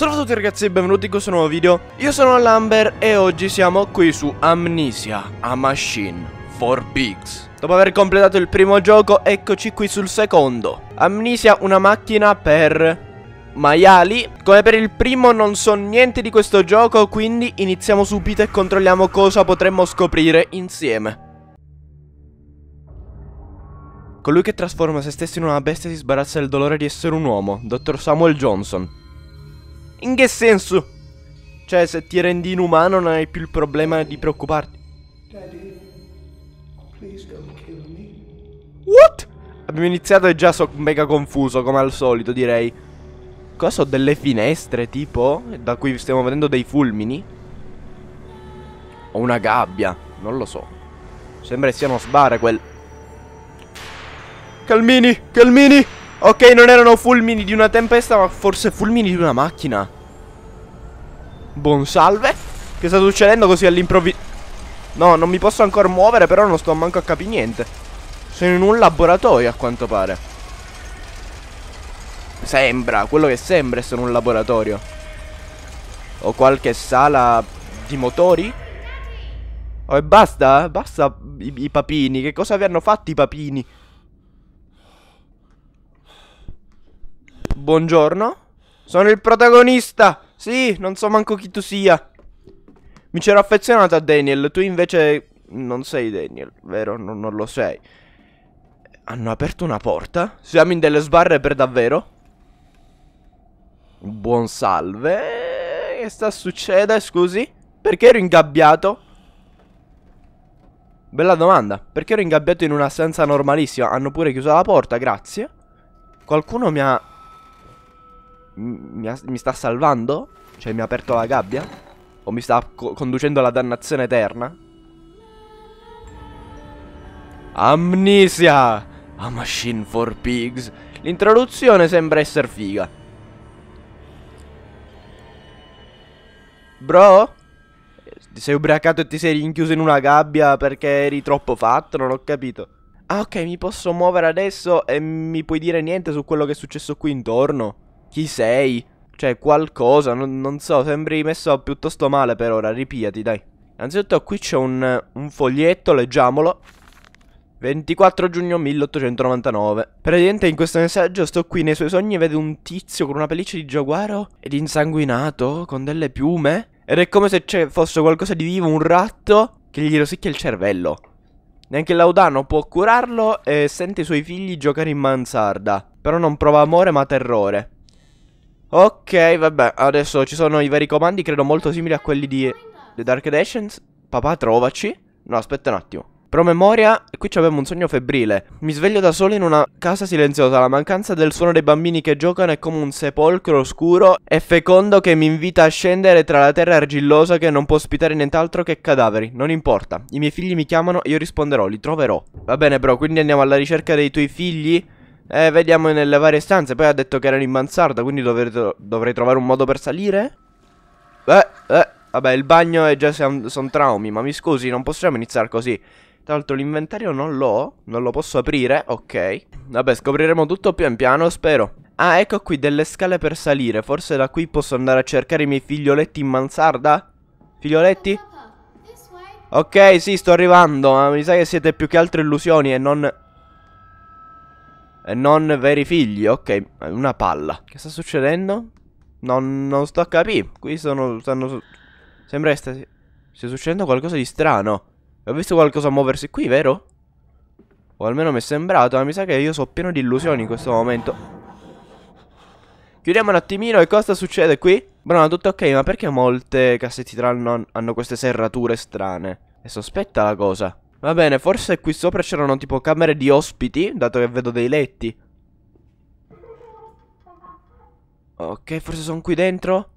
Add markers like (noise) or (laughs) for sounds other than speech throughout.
Salve a tutti ragazzi e benvenuti in questo nuovo video Io sono Lamber e oggi siamo qui su Amnesia A Machine for Pigs Dopo aver completato il primo gioco eccoci qui sul secondo Amnesia una macchina per maiali Come per il primo non so niente di questo gioco quindi iniziamo subito e controlliamo cosa potremmo scoprire insieme Colui che trasforma se stesso in una bestia si sbarazza del dolore di essere un uomo, dottor Samuel Johnson in che senso? Cioè, se ti rendi inumano non hai più il problema di preoccuparti. What? Abbiamo iniziato e già sono mega confuso, come al solito, direi. Cosa sono delle finestre, tipo, da cui stiamo vedendo dei fulmini. O una gabbia, non lo so. Sembra che siano sbarre quel... Calmini, Calmini! Ok, non erano fulmini di una tempesta, ma forse fulmini di una macchina. Buon salve. Che sta succedendo così all'improvviso? No, non mi posso ancora muovere, però non sto manco a capire niente. Sono in un laboratorio, a quanto pare. Sembra, quello che sembra essere un laboratorio. O qualche sala di motori? Oh, e basta? Basta i, i papini. Che cosa vi hanno fatto i papini? Buongiorno? Sono il protagonista! Sì, non so manco chi tu sia. Mi c'ero affezionato a Daniel, tu invece non sei Daniel, vero? Non, non lo sei. Hanno aperto una porta? Siamo in delle sbarre per davvero? Buon salve. Che sta succedendo, scusi? Perché ero ingabbiato? Bella domanda. Perché ero ingabbiato in un'assenza normalissima? Hanno pure chiuso la porta, grazie. Qualcuno mi ha mi, ha, mi sta salvando? Cioè mi ha aperto la gabbia? O mi sta co conducendo alla dannazione eterna? Amnesia! A Machine for Pigs. L'introduzione sembra essere figa. Bro? Ti eh, sei ubriacato e ti sei rinchiuso in una gabbia perché eri troppo fatto? Non ho capito. Ah ok, mi posso muovere adesso e mi puoi dire niente su quello che è successo qui intorno? chi sei? Cioè, qualcosa, non, non, so, sembri messo piuttosto male per ora, ripiati, dai. Innanzitutto qui c'è un, un foglietto, leggiamolo. 24 giugno 1899. Praticamente in questo messaggio sto qui nei suoi sogni e vede un tizio con una pelliccia di giaguaro ed insanguinato, con delle piume. Ed è come se ci cioè, fosse qualcosa di vivo, un ratto, che gli rosicchia il cervello. Neanche Laudano può curarlo e sente i suoi figli giocare in mansarda. Però non prova amore ma terrore. Ok, vabbè, adesso ci sono i veri comandi, credo molto simili a quelli di The Dark Editions. Papà, trovaci. No, aspetta un attimo. Promemoria, qui abbiamo un sogno febbrile. Mi sveglio da solo in una casa silenziosa. La mancanza del suono dei bambini che giocano è come un sepolcro oscuro e fecondo che mi invita a scendere tra la terra argillosa che non può ospitare nient'altro che cadaveri. Non importa. I miei figli mi chiamano e io risponderò, li troverò. Va bene, bro, quindi andiamo alla ricerca dei tuoi figli. Eh, vediamo nelle varie stanze. Poi ha detto che erano in mansarda, quindi dovrei, dovrei trovare un modo per salire. Eh, eh, vabbè, il bagno è già sono traumi, ma mi scusi, non possiamo iniziare così. Tra l'altro l'inventario non l'ho, non lo posso aprire, ok. Vabbè, scopriremo tutto pian piano, spero. Ah, ecco qui delle scale per salire. Forse da qui posso andare a cercare i miei figlioletti in mansarda? Figlioletti? Ok, sì, sto arrivando, ma mi sa che siete più che altro illusioni e non eh, non veri figli, ok, una palla. Che sta succedendo? Non, non sto a capire. Qui sono, stanno... Sembra che sta, stia succedendo qualcosa di strano. Ho visto qualcosa muoversi qui, vero? O almeno mi è sembrato, ma mi sa che io sono pieno di illusioni in questo momento. Chiudiamo un attimino e cosa succede qui? Bruno, tutto ok, ma perché molte cassetti tral hanno queste serrature strane? È sospetta la cosa. Va bene, forse qui sopra c'erano tipo camere di ospiti, dato che vedo dei letti. Ok, forse sono qui dentro?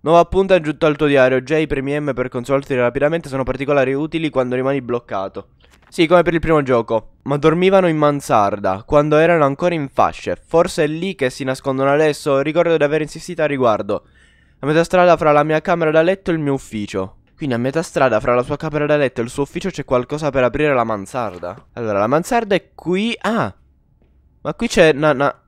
Nuova punta aggiunto al tuo diario. J, premi M per consolarti rapidamente sono particolari utili quando rimani bloccato. Sì, come per il primo gioco. Ma dormivano in mansarda, quando erano ancora in fasce. Forse è lì che si nascondono adesso. Ricordo di aver insistito a riguardo. A metà strada fra la mia camera da letto e il mio ufficio. Quindi a metà strada fra la sua camera da letto e il suo ufficio c'è qualcosa per aprire la mansarda. Allora, la mansarda è qui... Ah! Ma qui c'è una, una...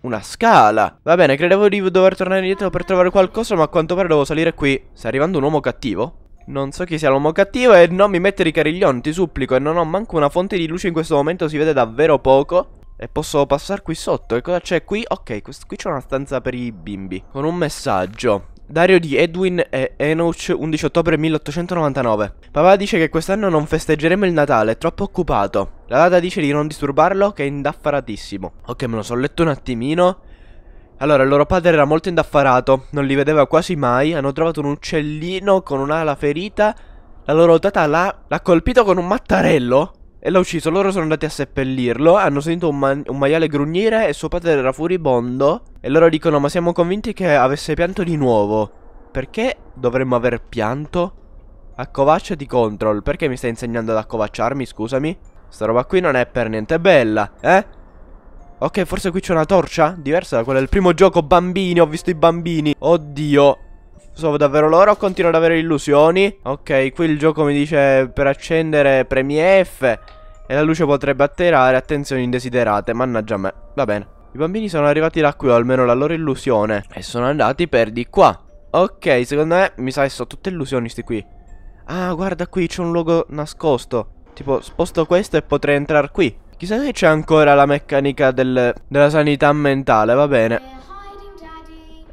Una scala! Va bene, credevo di dover tornare indietro per trovare qualcosa, ma a quanto pare devo salire qui. Sta arrivando un uomo cattivo? Non so chi sia l'uomo cattivo e non mi mettere i cariglioni, ti supplico. E non ho manco una fonte di luce in questo momento, si vede davvero poco. E posso passare qui sotto. E cosa c'è qui? Ok, qui c'è una stanza per i bimbi. Con un messaggio. Dario di Edwin e Enoch, 11 ottobre 1899. Papà dice che quest'anno non festeggeremo il Natale, è troppo occupato. La data dice di non disturbarlo, che è indaffaratissimo. Ok, me lo so letto un attimino. Allora, il loro padre era molto indaffarato, non li vedeva quasi mai, hanno trovato un uccellino con un'ala ferita, la loro tata l'ha, l'ha colpito con un mattarello e l'ha ucciso, loro sono andati a seppellirlo, hanno sentito un, ma un, maiale grugnire e suo padre era furibondo. E loro dicono, ma siamo convinti che avesse pianto di nuovo. Perché dovremmo aver pianto? Accovaccia di control, perché mi stai insegnando ad accovacciarmi, scusami? Sta roba qui non è per niente bella, eh? Ok, forse qui c'è una torcia? Diversa da quella del primo gioco, bambini, ho visto i bambini. Oddio. Sono davvero loro o continuo ad avere illusioni? Ok, qui il gioco mi dice per accendere premi F e la luce potrebbe atterrare attenzioni indesiderate, mannaggia me. Va bene. I bambini sono arrivati da qui, o almeno la loro illusione, e sono andati per di qua. Ok, secondo me, mi sa che sono tutte illusioni sti qui. Ah, guarda qui, c'è un luogo nascosto. Tipo, sposto questo e potrei entrare qui. Chissà se c'è ancora la meccanica del, della sanità mentale, va bene.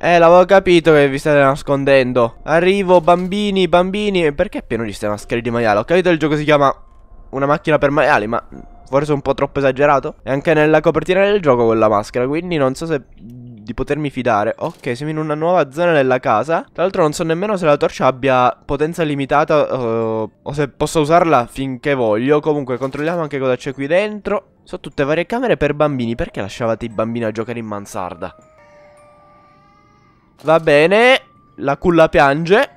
Eh, l'avevo capito che vi state nascondendo. Arrivo, bambini, bambini. Perché è pieno di ste maschere di maiale? Ho capito il gioco si chiama una macchina per maiali, ma forse un po' troppo esagerato. E anche nella copertina del gioco quella maschera, quindi non so se di potermi fidare. Ok, siamo in una nuova zona della casa. Tra l'altro non so nemmeno se la torcia abbia potenza limitata uh, o se posso usarla finché voglio. Comunque controlliamo anche cosa c'è qui dentro. Sono tutte varie camere per bambini. Perché lasciavate i bambini a giocare in mansarda? Va bene. La culla piange.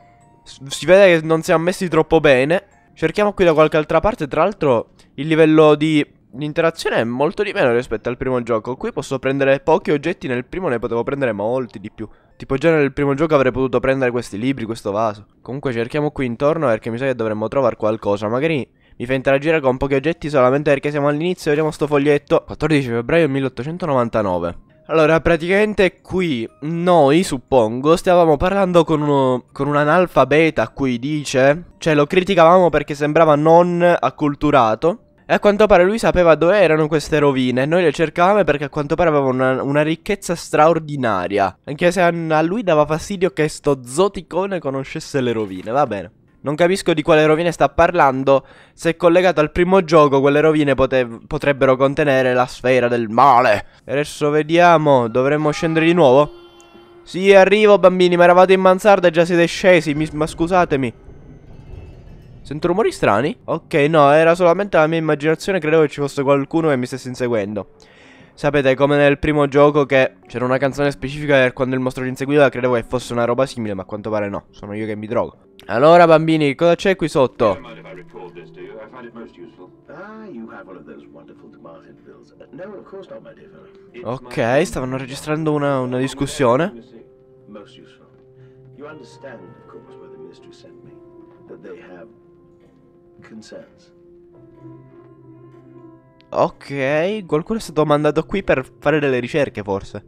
Si vede che non siamo messi troppo bene. Cerchiamo qui da qualche altra parte. Tra l'altro, il livello di interazione è molto di meno rispetto al primo gioco. Qui posso prendere pochi oggetti, nel primo ne potevo prendere molti di più. Tipo già nel primo gioco avrei potuto prendere questi libri, questo vaso. Comunque cerchiamo qui intorno perché mi sa che dovremmo trovare qualcosa. Magari mi fa interagire con pochi oggetti solamente perché siamo all'inizio. Vediamo sto foglietto. 14 febbraio 1899. Allora, praticamente qui noi, suppongo, stavamo parlando con, uno, con un analfabeta a cui dice... Cioè, lo criticavamo perché sembrava non acculturato. E a quanto pare lui sapeva dove erano queste rovine e noi le cercavamo perché a quanto pare avevano una, una, ricchezza straordinaria. Anche se a lui dava fastidio che sto zoticone conoscesse le rovine, va bene. Non capisco di quale rovine sta parlando. Se collegato al primo gioco, quelle rovine potev- potrebbero contenere la sfera del male. Adesso vediamo, dovremmo scendere di nuovo? Sì, arrivo bambini, ma eravate in mansarda e già siete scesi, mi- ma scusatemi. Sento rumori strani? Ok, no, era solamente la mia immaginazione, credevo che ci fosse qualcuno che mi stesse inseguendo. Sapete, come nel primo gioco che c'era una canzone specifica per quando il mostro ci inseguiva, credevo che fosse una roba simile, ma a quanto pare no, sono io che mi drogo. Allora bambini, cosa c'è qui sotto? Ah, ok, stavano registrando una, una discussione. Concerns. Ok, qualcuno è stato mandato qui per fare delle ricerche forse.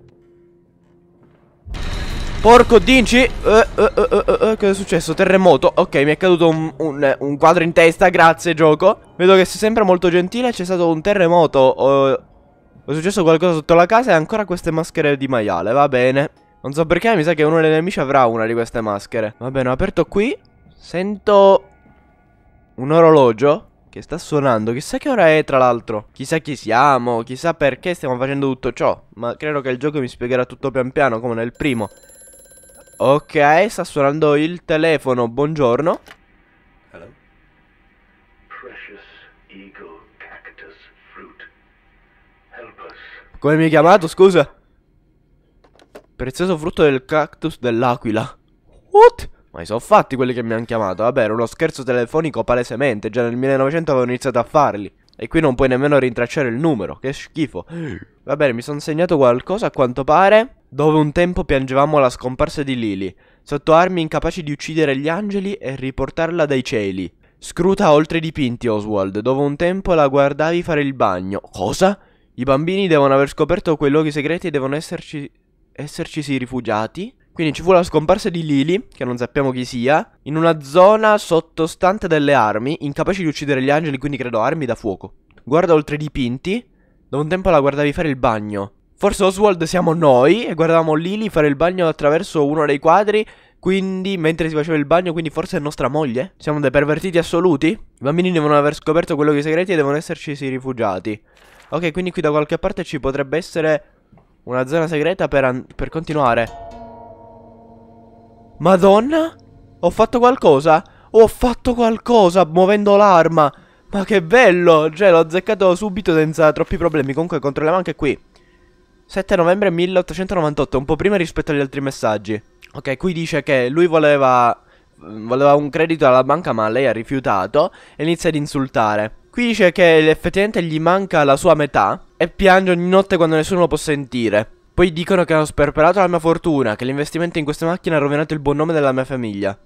Porco dinci! Eh, eh, eh, cosa è successo? Terremoto. Ok, mi è caduto un, un, un, quadro in testa, grazie gioco. Vedo che sei sempre molto gentile, c'è stato un terremoto. Oh, è successo qualcosa sotto la casa e ancora queste maschere di maiale, va bene. Non so perché, mi sa che uno dei nemici avrà una di queste maschere. Va bene, ho aperto qui. Sento... Un orologio che sta suonando. Chissà che ora è, tra l'altro. Chissà chi siamo, chissà perché stiamo facendo tutto ciò. Ma credo che il gioco mi spiegherà tutto pian piano, come nel primo. Ok, sta suonando il telefono. Buongiorno. Hello. Precious eagle cactus fruit. Help us. Come mi hai chiamato, scusa? Prezioso frutto del cactus dell'aquila. What? Ma i sono fatti quelli che mi hanno chiamato. Vabbè, era uno scherzo telefonico palesemente. Già nel 1900 avevo iniziato a farli. E qui non puoi nemmeno rintracciare il numero. Che schifo. Va bene, mi sono segnato qualcosa a quanto pare. Dove un tempo piangevamo la scomparsa di Lily. Sotto armi incapaci di uccidere gli angeli e riportarla dai cieli. Scruta oltre i dipinti, Oswald. Dove un tempo la guardavi fare il bagno. Cosa? I bambini devono aver scoperto quei luoghi segreti e devono esserci. essercisi rifugiati? Quindi ci fu la scomparsa di Lily, che non sappiamo chi sia, in una zona sottostante delle armi, incapaci di uccidere gli angeli, quindi credo armi da fuoco. Guarda oltre i dipinti, da un tempo la guardavi fare il bagno. Forse Oswald siamo noi e guardavamo Lily fare il bagno attraverso uno dei quadri, quindi mentre si faceva il bagno, quindi forse è nostra moglie? Siamo dei pervertiti assoluti? I bambini devono aver scoperto quello che i segreti e devono essercisi rifugiati. Ok, quindi qui da qualche parte ci potrebbe essere una zona segreta per, per continuare. Madonna? Ho fatto qualcosa? Ho fatto qualcosa muovendo l'arma. Ma che bello! Cioè, l'ho azzeccato subito senza troppi problemi. Comunque, controlliamo anche qui. 7 novembre 1898, un po' prima rispetto agli altri messaggi. Ok, qui dice che lui voleva, voleva un credito alla banca, ma lei ha rifiutato e inizia ad insultare. Qui dice che effettivamente gli manca la sua metà e piange ogni notte quando nessuno lo può sentire. Poi dicono che hanno sperperato la mia fortuna, che l'investimento in queste macchine ha rovinato il buon nome della mia famiglia.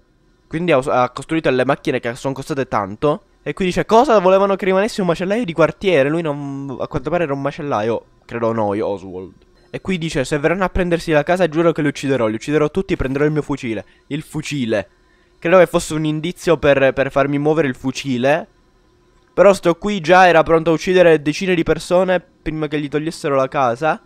Quindi ha, costruito le macchine che sono costate tanto. E qui dice cosa volevano che rimanesse un macellaio di quartiere. Lui non, a quanto pare era un macellaio, credo noi, Oswald. E qui dice se verranno a prendersi la casa giuro che li ucciderò. Li ucciderò tutti e prenderò il mio fucile. Il fucile. Credo che fosse un indizio per, per farmi muovere il fucile. Però sto qui già era pronto a uccidere decine di persone prima che gli togliessero la casa.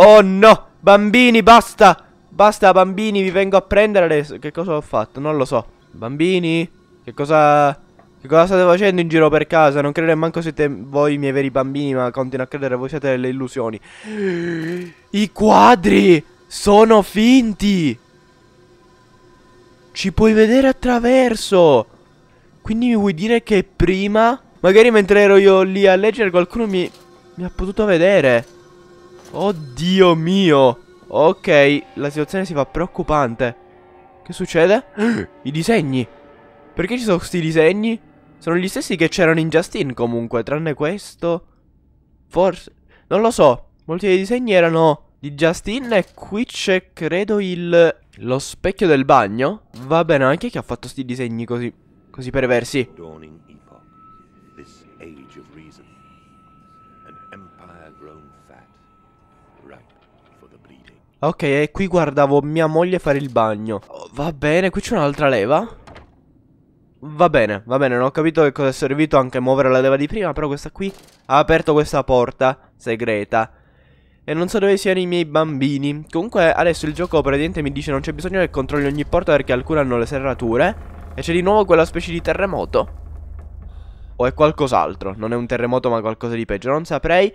Oh no! Bambini, basta! Basta, bambini, vi vengo a prendere adesso. Che cosa ho fatto? Non lo so. Bambini, che cosa... Che cosa state facendo in giro per casa? Non credo manco siete voi i miei veri bambini, ma continuo a credere voi siete delle illusioni. I quadri sono finti! Ci puoi vedere attraverso! Quindi mi vuoi dire che prima... Magari mentre ero io lì a leggere qualcuno mi... Mi ha potuto vedere. Oddio mio. Ok, la situazione si fa preoccupante. Che succede? (gasps) I disegni. Perché ci sono questi disegni? Sono gli stessi che c'erano in Justin comunque, tranne questo. Forse... Non lo so. Molti dei disegni erano di Justin e qui c'è credo il... Lo specchio del bagno? Va bene, anche chi ha fatto questi disegni così... Così perversi. Dawning epoch. This age of reason. Ok, e qui guardavo mia moglie fare il bagno. va bene, qui c'è un'altra leva. Va bene, va bene, non ho capito che cosa è servito anche a muovere la leva di prima, però questa qui ha aperto questa porta segreta. E non so dove siano i miei bambini. Comunque adesso il gioco praticamente mi dice non c'è bisogno che controlli ogni porta perché alcune hanno le serrature. E c'è di nuovo quella specie di terremoto. O è qualcos'altro? Non è un terremoto ma qualcosa di peggio, non saprei.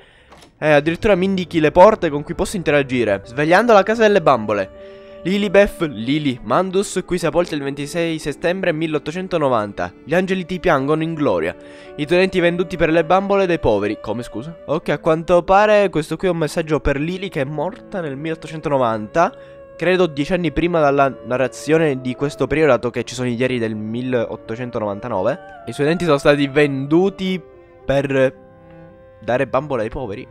Eh, addirittura mi indichi le porte con cui posso interagire. Svegliando la casa delle bambole. Lilibef Lili Mandus, qui sepolta il 26 settembre 1890. Gli angeli ti piangono in gloria. I tuoi venduti per le bambole dei poveri. Come scusa? Ok, a quanto pare questo qui è un messaggio per Lili che è morta nel 1890 credo dieci anni prima dalla narrazione di questo periodo, dato che ci sono i diari del 1899, i suoi denti sono stati venduti per dare bambole ai poveri.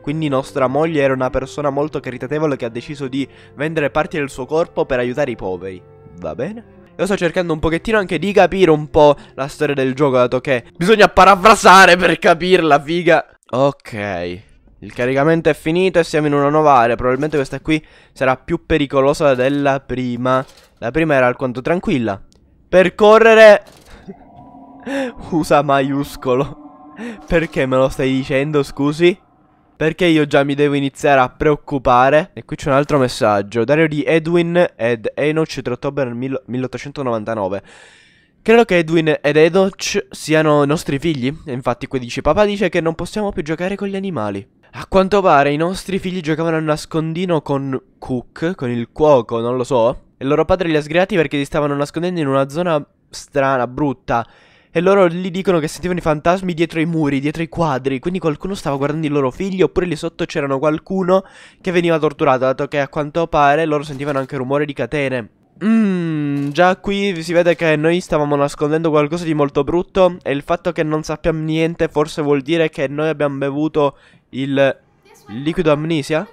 Quindi nostra moglie era una persona molto caritatevole che ha deciso di vendere parti del suo corpo per aiutare i poveri. Va bene? Io sto cercando un pochettino anche di capire un po' la storia del gioco, dato che bisogna parafrasare per capirla, figa. Ok. Il caricamento è finito e siamo in una nuova area. Probabilmente questa qui sarà più pericolosa della prima. La prima era alquanto tranquilla. Percorrere... (laughs) Usa maiuscolo. Perché me lo stai dicendo, scusi? Perché io già mi devo iniziare a preoccupare. E qui c'è un altro messaggio. Dario di Edwin ed Enoch 3 ottobre 1899. Credo che Edwin ed Edoch siano nostri figli. Infatti qui dice papà dice che non possiamo più giocare con gli animali. A quanto pare i nostri figli giocavano a nascondino con Cook, con il cuoco, non lo so. E loro padre li ha sgriati perché li stavano nascondendo in una zona strana, brutta. E loro gli dicono che sentivano i fantasmi dietro i muri, dietro i quadri. Quindi qualcuno stava guardando i loro figli, oppure lì sotto c'erano qualcuno che veniva torturato, dato che a quanto pare loro sentivano anche rumore di catene. Mmm, già qui si vede che noi stavamo nascondendo qualcosa di molto brutto e il fatto che non sappiamo niente forse vuol dire che noi abbiamo bevuto il liquido amnesia?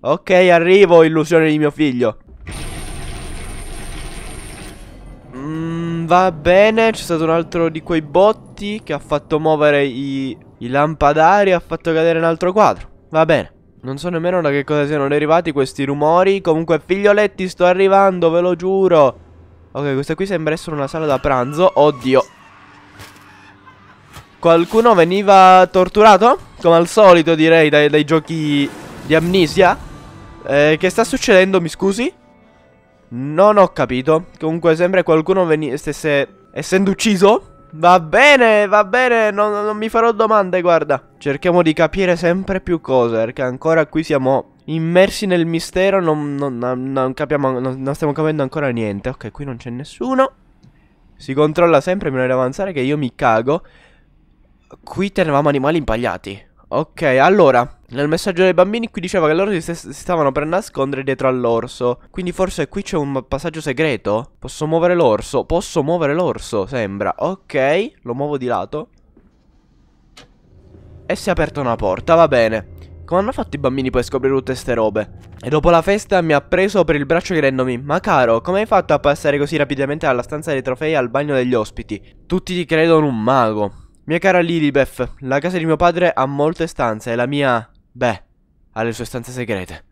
Ok, arrivo, illusione di mio figlio. Mm, va bene, c'è stato un altro di quei botti che ha fatto muovere i, i lampadari e ha fatto cadere un altro quadro. Va bene. Non so nemmeno da che cosa siano arrivati questi rumori. Comunque, figlioletti, sto arrivando, ve lo giuro. Ok, questa qui sembra essere una sala da pranzo. Oddio. Qualcuno veniva torturato? Come al solito, direi, dai, dai giochi di amnesia. Eh, che sta succedendo, mi scusi? Non ho capito. Comunque, sembra qualcuno stesse essendo ucciso. Va bene, va bene, non, non, mi farò domande, guarda. Cerchiamo di capire sempre più cose, perché ancora qui siamo immersi nel mistero, non, non, non capiamo, non, stiamo capendo ancora niente. Ok, qui non c'è nessuno. Si controlla sempre prima di avanzare che io mi cago. Qui tenevamo animali impagliati. Ok, allora, nel messaggio dei bambini qui diceva che loro si, st si, stavano per nascondere dietro all'orso. Quindi forse qui c'è un passaggio segreto? Posso muovere l'orso? Posso muovere l'orso, sembra. Ok, lo muovo di lato. E si è aperta una porta, va bene. Come hanno fatto i bambini poi a scoprire tutte ste robe? E dopo la festa mi ha preso per il braccio credendomi Ma caro, come hai fatto a passare così rapidamente dalla stanza dei trofei al bagno degli ospiti? Tutti ti credono un mago Mia cara Lilibeth, la casa di mio padre ha molte stanze e la mia... Beh, ha le sue stanze segrete.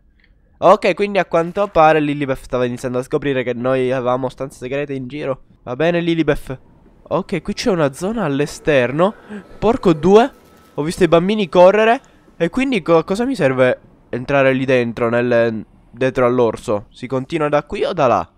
Ok, quindi a quanto pare Lilibeth stava iniziando a scoprire che noi avevamo stanze segrete in giro. Va bene, Lilibeth. Ok, qui c'è una zona all'esterno. Porco due. Ho visto i bambini correre. E quindi co cosa mi serve entrare lì dentro, nel... dietro all'orso? Si continua da qui o da là?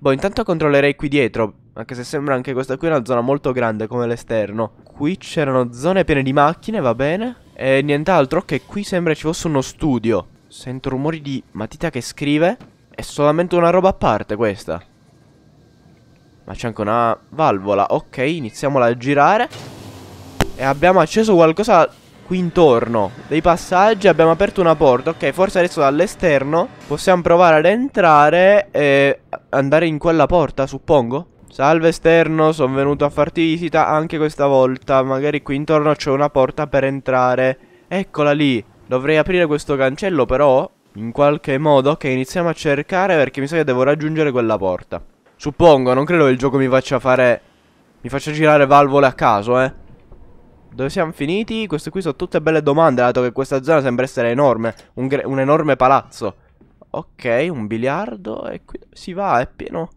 Boh, intanto controllerei qui dietro. Anche se sembra anche questa qui una zona molto grande come l'esterno. Qui c'erano zone piene di macchine, va bene. E nient'altro che qui sembra ci fosse uno studio. Sento rumori di matita che scrive. È solamente una roba a parte questa. Ma c'è anche una valvola. Ok, iniziamola a girare. E abbiamo acceso qualcosa qui intorno. Dei passaggi, abbiamo aperto una porta. Ok, forse adesso dall'esterno possiamo provare ad entrare e andare in quella porta, suppongo. Salve esterno, sono venuto a farti visita anche questa volta. Magari qui intorno c'è una porta per entrare. Eccola lì. Dovrei aprire questo cancello però, in qualche modo, Ok, iniziamo a cercare perché mi sa che devo raggiungere quella porta. Suppongo, non credo che il gioco mi faccia fare... Mi faccia girare valvole a caso, eh. Dove siamo finiti? Queste qui sono tutte belle domande, dato che questa zona sembra essere enorme. Un, un enorme palazzo. Ok, un biliardo e qui si va, è pieno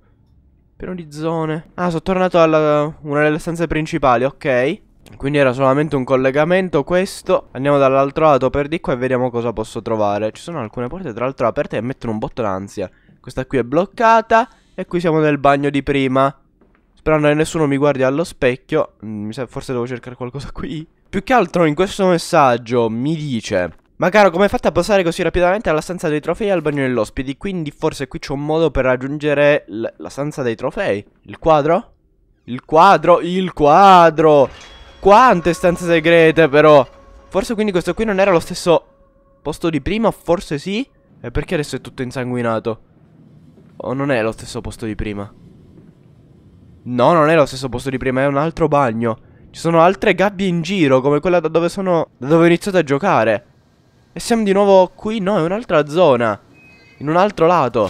pieno di zone. Ah, sono tornato a una delle stanze principali, ok. Quindi era solamente un collegamento questo Andiamo dall'altro lato per di qua e vediamo cosa posso trovare Ci sono alcune porte tra l'altro aperte e mettono un botto d'ansia Questa qui è bloccata E qui siamo nel bagno di prima Sperando che nessuno mi guardi allo specchio mm, Mi sa forse devo cercare qualcosa qui Più che altro in questo messaggio mi dice ma caro, come hai fatto a passare così rapidamente alla stanza dei trofei e al bagno degli ospiti? Quindi forse qui c'è un modo per raggiungere la stanza dei trofei. Il quadro? Il quadro, il quadro! Quante stanze segrete però! Forse quindi questo qui non era lo stesso posto di prima, forse sì? E perché adesso è tutto insanguinato? O non è lo stesso posto di prima? No, non è lo stesso posto di prima, è un altro bagno. Ci sono altre gabbie in giro, come quella da dove sono... Da dove ho iniziato a giocare. E siamo di nuovo qui? No, è un'altra zona. In un altro lato.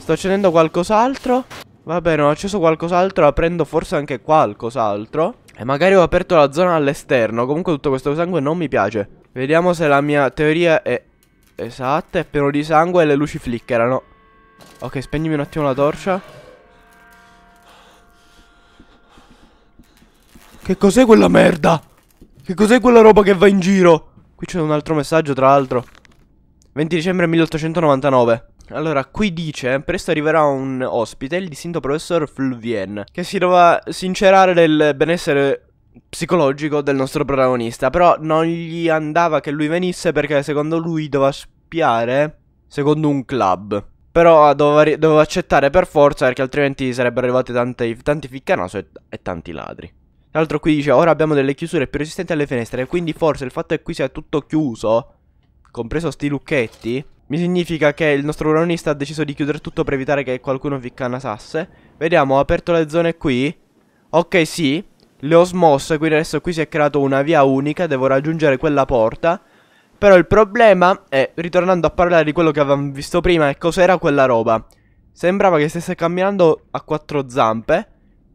Sto accendendo qualcos'altro. Va bene, ho acceso qualcos'altro, aprendo forse anche qualcos'altro. E magari ho aperto la zona all'esterno. Comunque tutto questo sangue non mi piace. Vediamo se la mia teoria è esatta. È pieno di sangue e le luci flickerano. Ok, spegnimi un attimo la torcia. Che cos'è quella merda? Che cos'è quella roba che va in giro? Qui c'è un altro messaggio, tra l'altro. 20 dicembre 1899. Allora, qui dice, presto arriverà un ospite, il distinto professor Fluvien, che si trova sincerare del benessere psicologico del nostro protagonista, però non gli andava che lui venisse perché secondo lui doveva spiare secondo un club. Però ah, doveva, doveva accettare per forza perché altrimenti sarebbero arrivati tanti, tanti ficcanaso e, e tanti ladri. L'altro qui dice, ora abbiamo delle chiusure più resistenti alle finestre, quindi forse il fatto che qui sia tutto chiuso, compreso sti lucchetti, mi significa che il nostro uranista ha deciso di chiudere tutto per evitare che qualcuno vi canasasse. Vediamo, ho aperto le zone qui. Ok, sì, le ho smosse, quindi adesso qui si è creata una via unica, devo raggiungere quella porta. Però il problema è, ritornando a parlare di quello che avevamo visto prima, è cos'era quella roba. Sembrava che stesse camminando a quattro zampe.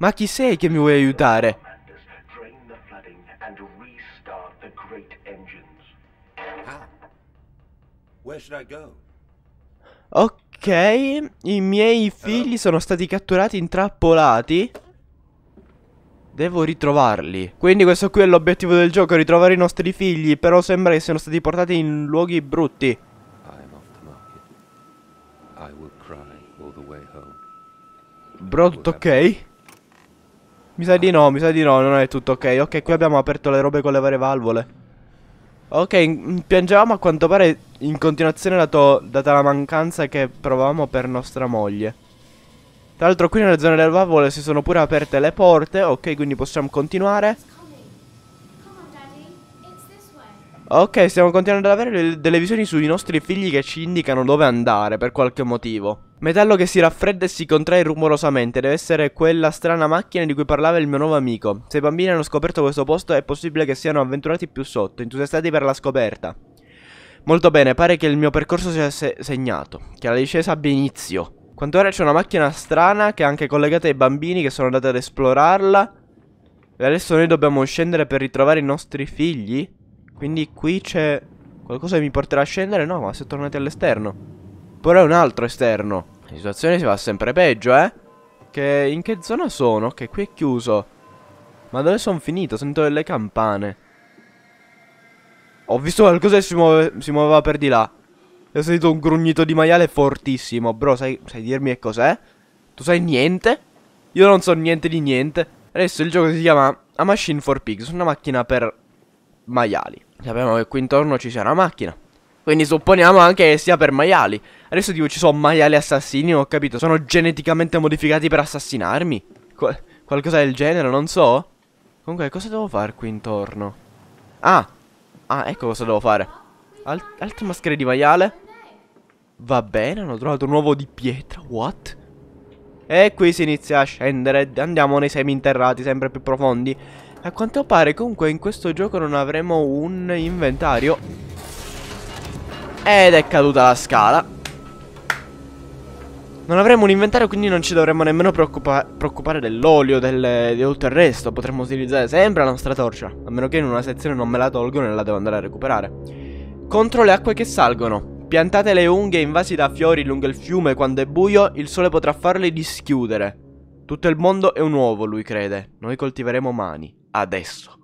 Ma chi sei che mi vuoi aiutare? Ok, i miei figli sono stati catturati, intrappolati. Devo ritrovarli. Quindi questo qui è l'obiettivo del gioco, ritrovare i nostri figli, però sembra che siano stati portati in luoghi brutti. Brutto, ok. Mi sa di no, mi sa di no, non è tutto ok. Ok, qui abbiamo aperto le robe con le varie valvole. Ok, piangevamo a quanto pare in continuazione dato, data la mancanza che provavamo per nostra moglie. Tra l'altro qui nella zona delle valvole si sono pure aperte le porte, ok, quindi possiamo continuare. Ok, stiamo continuando ad avere delle visioni sui nostri figli che ci indicano dove andare per qualche motivo. Metallo che si raffredda e si contrae rumorosamente, deve essere quella strana macchina di cui parlava il mio nuovo amico. Se i bambini hanno scoperto questo posto è possibile che siano avventurati più sotto, entusiastati per la scoperta. Molto bene, pare che il mio percorso sia se segnato, che la discesa abbia inizio. Quanto ora c'è una macchina strana che è anche collegata ai bambini che sono andati ad esplorarla. E adesso noi dobbiamo scendere per ritrovare i nostri figli. Quindi qui c'è qualcosa che mi porterà a scendere? No, ma siamo tornati all'esterno. Però è un altro esterno. La situazione si va sempre peggio, eh? Che in che zona sono? Che qui è chiuso. Ma dove sono finito? Sento delle campane. Ho visto qualcosa che si, muove, si muoveva per di là. E ho sentito un grugnito di maiale fortissimo. Bro, sai, sai dirmi che cos'è? Tu sai niente? Io non so niente di niente. Adesso il gioco si chiama A Machine for Pigs, una macchina per maiali. Sappiamo che qui intorno ci sia una macchina. Quindi supponiamo anche che sia per maiali. Adesso tipo ci sono maiali assassini, ho capito. Sono geneticamente modificati per assassinarmi? Qual qualcosa del genere, non so. Comunque, cosa devo fare qui intorno? Ah! Ah, ecco cosa devo fare. Al altre maschere di maiale. Va bene, hanno trovato un uovo di pietra. What? E qui si inizia a scendere. Andiamo nei semi interrati, sempre più profondi. A quanto pare, comunque, in questo gioco non avremo un inventario. Ed è caduta la scala Non avremo un inventario quindi non ci dovremmo nemmeno preoccupa preoccupare dell'olio del, Di tutto il resto Potremmo utilizzare sempre la nostra torcia A meno che in una sezione non me la tolgo e la devo andare a recuperare Contro le acque che salgono Piantate le unghie in vasi da fiori lungo il fiume Quando è buio il sole potrà farle dischiudere Tutto il mondo è un uovo lui crede Noi coltiveremo mani Adesso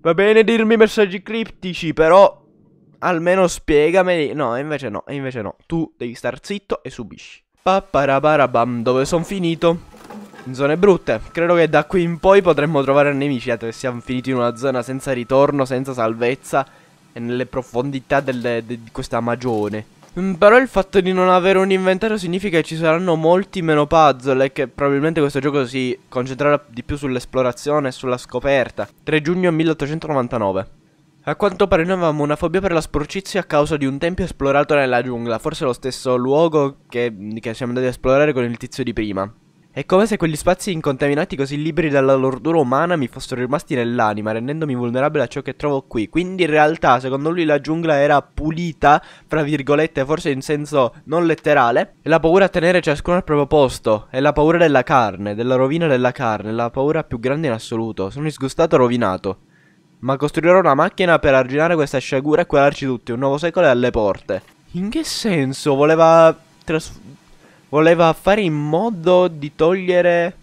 Va bene dirmi messaggi criptici però almeno spiegameli. No, invece no, invece no. Tu devi star zitto e subisci. Paparabarabam, dove sono finito? In zone brutte. Credo che da qui in poi potremmo trovare nemici, dato eh, che siamo finiti in una zona senza ritorno, senza salvezza e nelle profondità delle, de, di questa magione. Mm, però il fatto di non avere un inventario significa che ci saranno molti meno puzzle e che probabilmente questo gioco si concentrerà di più sull'esplorazione e sulla scoperta. 3 giugno 1899. A quanto pare noi avevamo una fobia per la sporcizia a causa di un tempio esplorato nella giungla, forse lo stesso luogo che, che siamo andati a esplorare con il tizio di prima. È come se quegli spazi incontaminati così liberi dalla lordura umana mi fossero rimasti nell'anima, rendendomi vulnerabile a ciò che trovo qui. Quindi in realtà, secondo lui, la giungla era pulita, fra virgolette, forse in senso non letterale. E la paura a tenere ciascuno al proprio posto. È la paura della carne, della rovina della carne, la paura più grande in assoluto. Sono disgustato e rovinato. Ma costruirò una macchina per arginare questa sciagura e curarci tutti. Un nuovo secolo è alle porte. In che senso? Voleva... Voleva fare in modo di togliere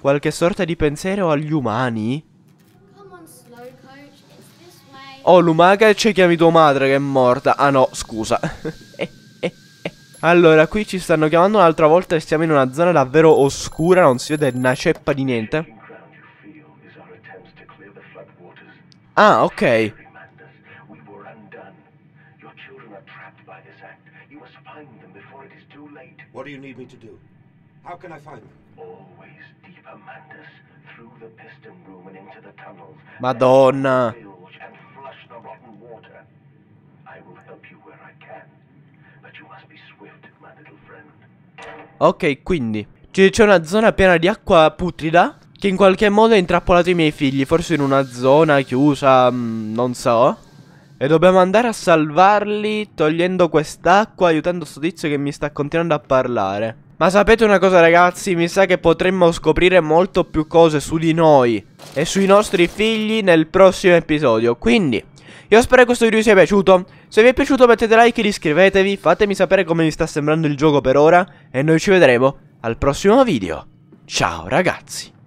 qualche sorta di pensiero agli umani? Oh, Lumaga, c'è chiami tua madre che è morta. Ah no, scusa. (laughs) Allora, qui ci stanno chiamando un'altra volta e siamo in una zona davvero oscura, non si vede una ceppa di niente. Ah, ok. What do you need me to do? How can I find them? Always deep, Amandus, through the piston room and into the tunnels. Madonna. And flush the rotten water. I will help you where I can. But you must be swift, my little friend. Ok, quindi c'è una zona piena di acqua putrida che in qualche modo ha intrappolato i miei figli, forse in una zona chiusa, mm, non so. E dobbiamo andare a salvarli togliendo quest'acqua, aiutando sto tizio che mi sta continuando a parlare. Ma sapete una cosa ragazzi, mi sa che potremmo scoprire molto più cose su di noi e sui nostri figli nel prossimo episodio. Quindi, io spero che questo video vi sia piaciuto. Se vi è piaciuto mettete like ed iscrivetevi, fatemi sapere come vi sta sembrando il gioco per ora e noi ci vedremo al prossimo video. Ciao ragazzi!